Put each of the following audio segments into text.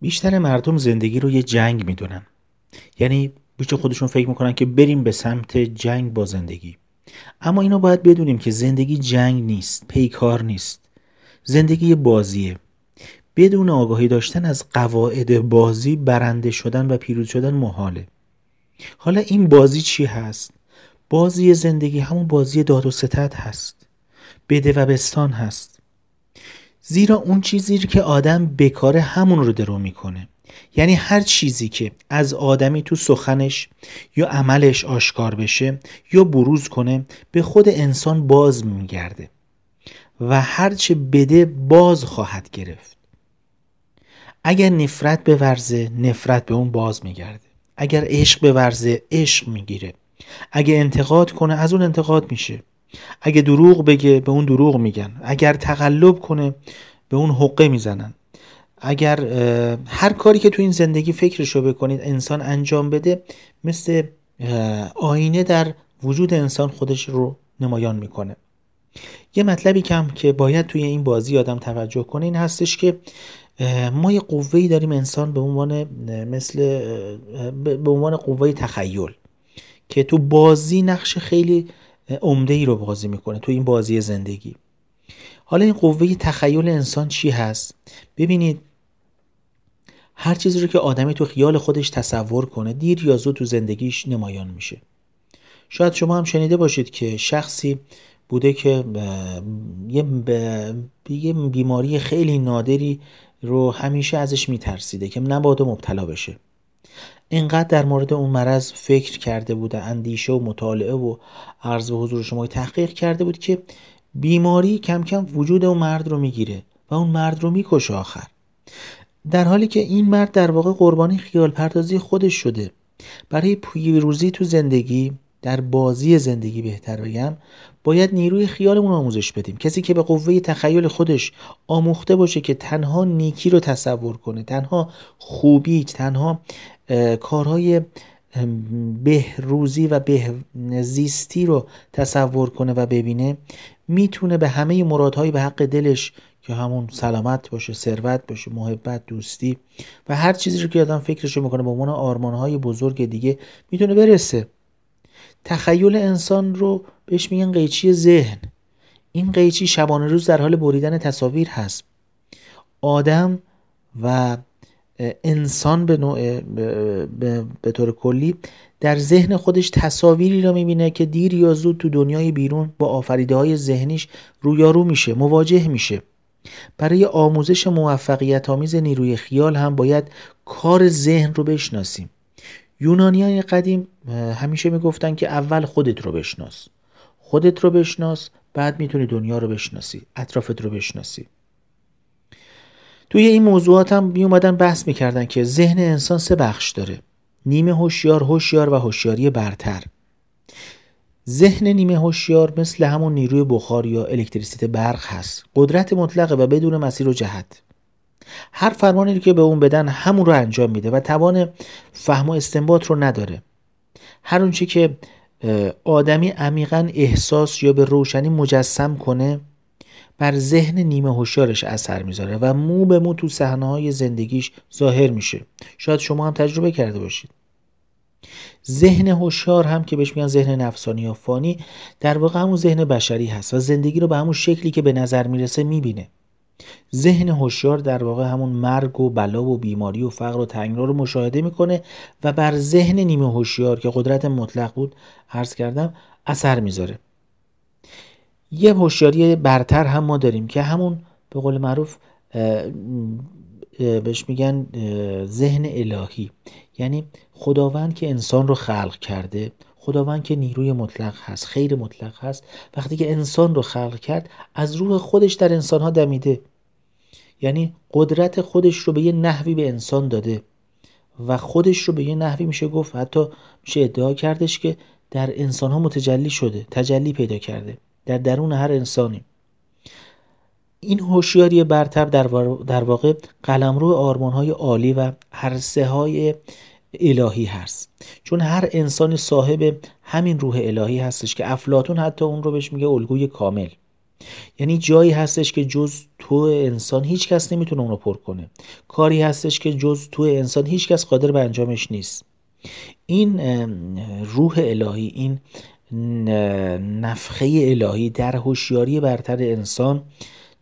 بیشتر مردم زندگی رو یه جنگ میدونن یعنی بیشتر خودشون فکر میکنن که بریم به سمت جنگ با زندگی اما اینو باید بدونیم که زندگی جنگ نیست پیکار نیست زندگی بازیه بدون آگاهی داشتن از قواعد بازی برنده شدن و پیروز شدن محاله حالا این بازی چی هست؟ بازی زندگی همون بازی داد و ستت هست بده و بستان هست زیرا اون چیزی که آدم بکاره همون رو درو میکنه یعنی هر چیزی که از آدمی تو سخنش یا عملش آشکار بشه یا بروز کنه به خود انسان باز میگرده و هرچه بده باز خواهد گرفت اگر نفرت بورزه نفرت به اون باز میگرده اگر عشق بورزه عشق میگیره اگر انتقاد کنه از اون انتقاد میشه اگه دروغ بگه به اون دروغ میگن اگر تقلب کنه به اون حقه میزنن اگر هر کاری که تو این زندگی فکرشو بکنید انسان انجام بده مثل آینه در وجود انسان خودش رو نمایان میکنه یه مطلبی کم که باید توی این بازی آدم توجه کنه این هستش که ما یه قوهی داریم انسان به عنوان مثل به عنوان قوه تخیل که تو بازی نقش خیلی عمده ای رو بازی میکنه تو این بازی زندگی حالا این قوه تخیل انسان چی هست ببینید هر چیزی رو که آدمی تو خیال خودش تصور کنه دیر یا زود تو زندگیش نمایان میشه شاید شما هم شنیده باشید که شخصی بوده که یه, یه بیماری خیلی نادری رو همیشه ازش میترسیده که نباده مبتلا بشه اینقدر در مورد اون مرض فکر کرده بود اندیشه و مطالعه و عرض به حضور شما تحقیق کرده بود که بیماری کم کم وجود اون مرد رو میگیره و اون مرد رو میکشه آخر در حالی که این مرد در واقع قربانی خیال پردازی خودش شده برای پیروزی تو زندگی در بازی زندگی بهتر بگم باید نیروی خیالمون آموزش بدیم کسی که به قوه تخیل خودش آموخته باشه که تنها نیکی رو تصور کنه تنها خوبی تنها کارهای بهروزی و بهزیستی رو تصور کنه و ببینه میتونه به همه مرادهای به حق دلش که همون سلامت باشه ثروت باشه محبت دوستی و هر چیزی رو که آدم رو میکنه به عنوان آرمانهای بزرگ دیگه میتونه برسه تخیل انسان رو بهش میگن قیچی ذهن این قیچی شبانه روز در حال بریدن تصاویر هست آدم و انسان به, نوع به, به طور کلی در ذهن خودش تصاویری را میبینه که دیر یا زود تو دنیای بیرون با آفریده های ذهنیش رویارو میشه مواجه میشه برای آموزش موفقیت آمیز نیروی خیال هم باید کار ذهن رو بشناسیم یونانیان قدیم همیشه میگفتن که اول خودت رو بشناس خودت رو بشناس بعد میتونی دنیا رو بشناسی اطرافت رو بشناسی توی این موضوعات هم می اومدن بحث میکردن که ذهن انسان سه بخش داره نیمه هوشیار هوشیار و هوشیاری برتر ذهن نیمه هوشیار مثل همون نیروی بخار یا الکتریسیته برق هست قدرت مطلقه و بدون مسیر و جهت هر فرمانی که به اون بدن همون رو انجام میده و توان فهم و استنباط رو نداره هر اونچه که آدمی عمیقا احساس یا به روشنی مجسم کنه بر ذهن نیمه هوشیارش اثر میذاره و مو به مو تو صحنه های زندگیش ظاهر میشه شاید شما هم تجربه کرده باشید ذهن هوشیار هم که بهش میگن ذهن نفسانی یا فانی در واقع همون ذهن بشری هست و زندگی رو به همون شکلی که به نظر میرسه میبینه ذهن هوشیار در واقع همون مرگ و بلا و بیماری و فقر و تنگنا رو مشاهده میکنه و بر ذهن نیمه هوشیار که قدرت مطلق بود عرض کردم اثر میذاره یه هوشیاری برتر هم ما داریم که همون به قول معروف بهش میگن ذهن الهی یعنی خداوند که انسان رو خلق کرده خداوند که نیروی مطلق هست خیر مطلق هست وقتی که انسان رو خلق کرد از روح خودش در انسان ها دمیده یعنی قدرت خودش رو به یه نحوی به انسان داده و خودش رو به یه نحوی میشه گفت حتی میشه ادعا کردش که در انسان ها متجلی شده تجلی پیدا کرده در درون هر انسانی این هوشیاری برتر در واقع آرمان های عالی و عرصه های الهی هست چون هر انسانی صاحب همین روح الهی هستش که افلاتون حتی اون رو بهش میگه الگوی کامل یعنی جایی هستش که جز تو انسان هیچ کس نمیتونه رو پر کنه کاری هستش که جز تو انسان هیچ کس قادر به انجامش نیست این روح الهی این نفخه الهی در هوشیاری برتر انسان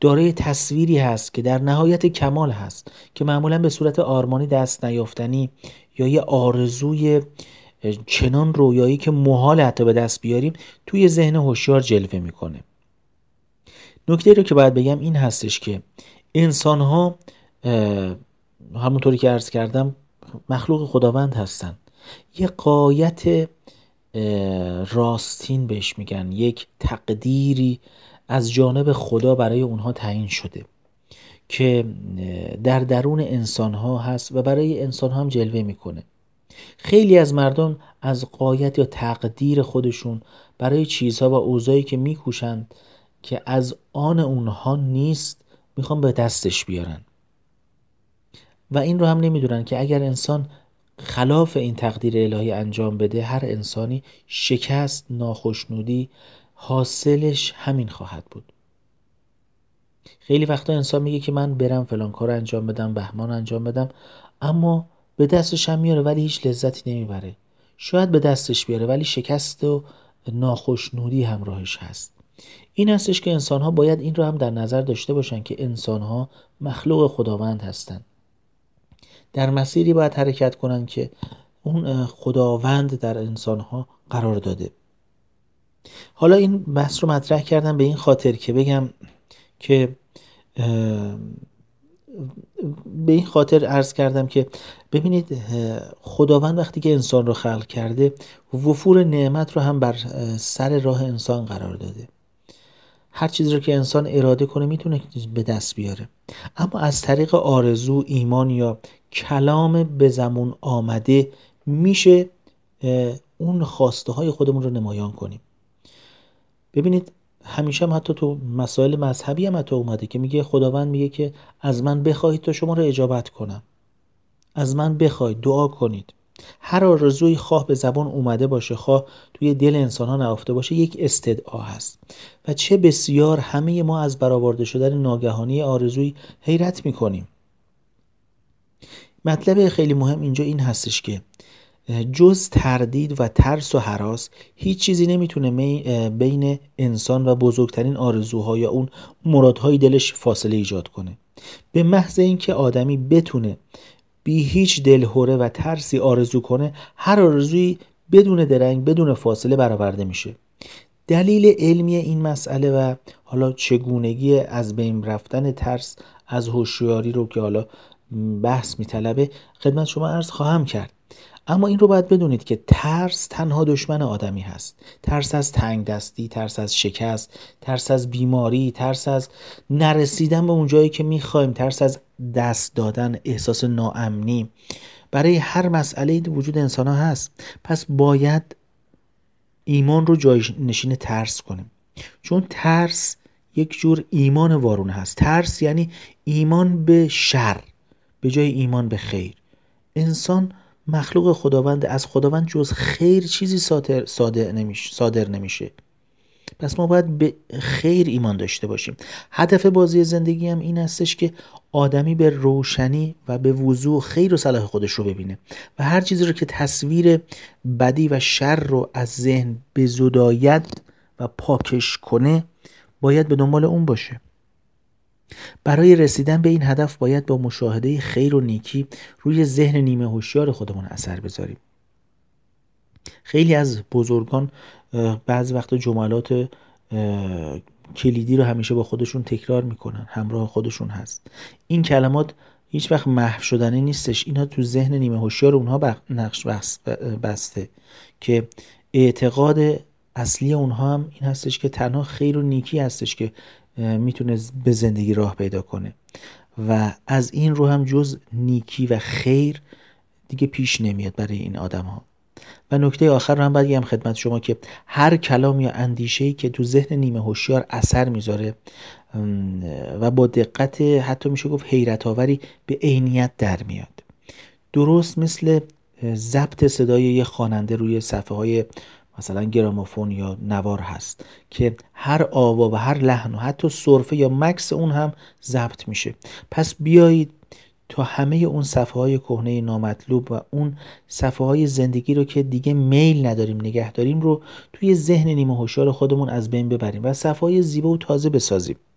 دارای تصویری هست که در نهایت کمال هست که معمولا به صورت آرمانی دست نیافتنی یا یه آرزوی چنان رویایی که محال حتی به دست بیاریم توی ذهن هوشیار جلوه میکنه نکته رو که باید بگم این هستش که انسان ها همونطوری که عرض کردم مخلوق خداوند هستند یه قایت راستین بهش میگن یک تقدیری از جانب خدا برای اونها تعیین شده که در درون انسان ها هست و برای انسان هم جلوه میکنه خیلی از مردم از قایت یا تقدیر خودشون برای چیزها و اوضاعی که میکوشند که از آن اونها نیست میخوان به دستش بیارن و این رو هم نمیدونن که اگر انسان خلاف این تقدیر الهی انجام بده هر انسانی شکست ناخشنودی حاصلش همین خواهد بود خیلی وقتا انسان میگه که من برم فلان کار انجام بدم بهمان انجام بدم اما به دستش هم میاره ولی هیچ لذتی نمیبره شاید به دستش بیاره ولی شکست و ناخشنودی همراهش هست این هستش که انسان ها باید این را هم در نظر داشته باشند که انسان ها مخلوق خداوند هستند در مسیری باید حرکت کنند که اون خداوند در انسانها قرار داده حالا این بحث رو مطرح کردم به این خاطر که بگم که به این خاطر عرض کردم که ببینید خداوند وقتی که انسان رو خلق کرده وفور نعمت رو هم بر سر راه انسان قرار داده هر چیزی رو که انسان اراده کنه میتونه به دست بیاره اما از طریق آرزو ایمان یا کلام به زمون آمده میشه اون خواسته های خودمون رو نمایان کنیم ببینید همیشه هم حتی تو مسائل مذهبی هم حتی اومده که میگه خداوند میگه که از من بخواهید تا شما رو اجابت کنم از من بخواهید دعا کنید هر آرزوی خواه به زبان اومده باشه خواه توی دل انسان ها نهفته باشه یک استدعا هست و چه بسیار همه ما از برآورده شدن ناگهانی آرزوی حیرت میکنیم مطلب خیلی مهم اینجا این هستش که جز تردید و ترس و حراس هیچ چیزی نمیتونه بین انسان و بزرگترین آرزوها یا اون مرادهای دلش فاصله ایجاد کنه به محض اینکه آدمی بتونه بی هیچ دلهوره و ترسی آرزو کنه هر آرزویی بدون درنگ بدون فاصله برآورده میشه دلیل علمی این مسئله و حالا چگونگی از بین رفتن ترس از هوشیاری رو که حالا بحث میطلبه خدمت شما عرض خواهم کرد اما این رو باید بدونید که ترس تنها دشمن آدمی هست ترس از تنگ دستی ترس از شکست ترس از بیماری ترس از نرسیدن به اون جایی که میخوایم ترس از دست دادن احساس ناامنی برای هر مسئله وجود انسان ها هست پس باید ایمان رو جای نشین ترس کنیم چون ترس یک جور ایمان وارون هست ترس یعنی ایمان به شر به جای ایمان به خیر انسان مخلوق خداوند از خداوند جز خیر چیزی صادر, نمیشه. صادر نمیشه پس ما باید به خیر ایمان داشته باشیم هدف بازی زندگی هم این هستش که آدمی به روشنی و به وضوع خیر و صلاح خودش رو ببینه و هر چیزی رو که تصویر بدی و شر رو از ذهن زدایت و پاکش کنه باید به دنبال اون باشه برای رسیدن به این هدف باید با مشاهده خیر و نیکی روی ذهن نیمه هوشیار خودمون اثر بذاریم خیلی از بزرگان بعض وقت جملات کلیدی رو همیشه با خودشون تکرار میکنن همراه خودشون هست این کلمات هیچ وقت محو شدنی نیستش اینها تو ذهن نیمه هوشیار اونها نقش بسته که اعتقاد اصلی اونها هم این هستش که تنها خیر و نیکی هستش که میتونه به زندگی راه پیدا کنه و از این رو هم جز نیکی و خیر دیگه پیش نمیاد برای این آدم ها و نکته آخر رو هم بگم خدمت شما که هر کلام یا اندیشه‌ای که تو ذهن نیمه هوشیار اثر میذاره و با دقت حتی میشه گفت حیرت آوری به عینیت در میاد درست مثل ضبط صدای یه خواننده روی صفحه های مثلا گرامافون یا نوار هست که هر آوا و هر لحن و حتی صرفه یا مکس اون هم ضبط میشه پس بیایید تا همه اون صفحه های کهنه نامطلوب و اون صفحه های زندگی رو که دیگه میل نداریم نگه داریم رو توی ذهن نیمه هوشیار خودمون از بین ببریم و صفحه های زیبا و تازه بسازیم